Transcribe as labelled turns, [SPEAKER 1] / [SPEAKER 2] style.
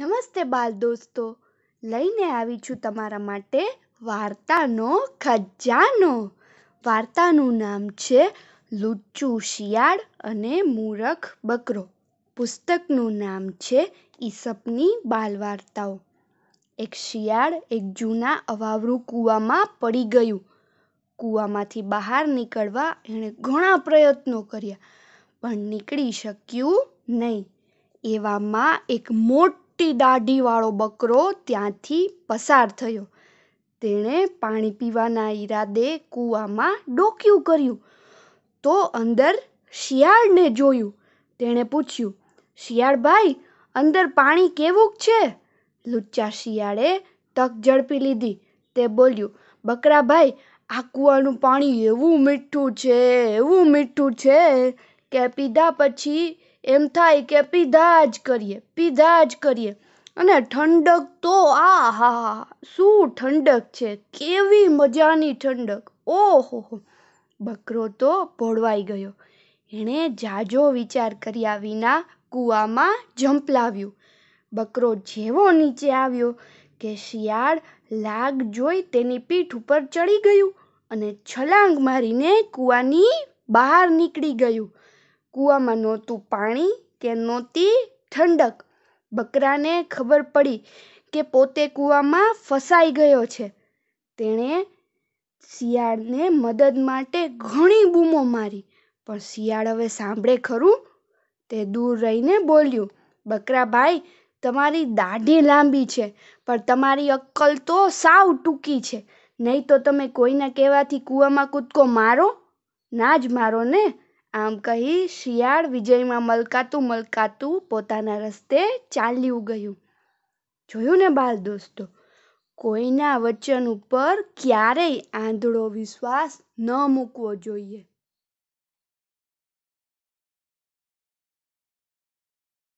[SPEAKER 1] નમસ્તે બાલ દોસ્તો લઈને આવી છું તમારા માટે વાર્તાનો ખજાનો વાર્તાનું નામ છે લુચ્ચુ શિયાળ અને મૂરખ બકરો પુસ્તકનું નામ છે ઈસપની બાલવાર્તાઓ એક શિયાળ એક જૂના અવાવરું કૂવામાં પડી ગયું કૂવામાંથી બહાર નીકળવા એણે ઘણા પ્રયત્નો કર્યા પણ નીકળી શક્યું નહીં એવામાં એક મોટો મોટી દાઢીવાળો બકરો ત્યાંથી પસાર થયો તેણે પાણી પીવાના ઈરાદે કૂવામાં ડોક્યું કર્યું તો અંદર શિયાળને જોયું તેણે પૂછ્યું શિયાળભાઈ અંદર પાણી કેવું છે લુચ્ચા શિયાળે તક ઝડપી લીધી તે બોલ્યું બકરાભાઈ આ કૂવાનું પાણી એવું મીઠું છે એવું મીઠું છે કે પીધા પછી એમ થાય કે પીધા જ કરીએ પીધા જ કરીએ અને ઠંડક તો આ હા હા શું ઠંડક છે કેવી મજાની ઠંડક ઓહો બકરો તો ભોળવાઈ ગયો એણે જાજો વિચાર કર્યા વિના કૂવામાં જંપલાવ્યું બકરો જેવો નીચે આવ્યો કે શિયાળ લાગ જોઈ તેની પીઠ ઉપર ચડી ગયું અને છલાંગ મારીને કૂવાની બહાર નીકળી ગયું કૂવામાં નહોતું પાણી કે નહોતી ઠંડક બકરાને ખબર પડી કે પોતે કૂવામાં ફસાઈ ગયો છે તેણે શિયાળને મદદ માટે ઘણી બૂમો મારી પણ શિયાળ હવે સાંભળે ખરું તે દૂર રહીને બોલ્યું બકરા ભાઈ તમારી દાઢી લાંબી છે પણ તમારી અક્કલ તો સાવ ટૂંકી છે નહીં તો તમે કોઈના કહેવાથી કૂવામાં કૂદકો મારો ના જ મારો ને આમ કહી શિયાળ વિજયમાં મલકાતું મલકાતું પોતાના રસ્તે ચાલ્યું ગયું જોયું ને બાળ દોસ્તો કોઈના વચન ઉપર ક્યારેય આંધળો વિશ્વાસ ન મૂકવો જોઈએ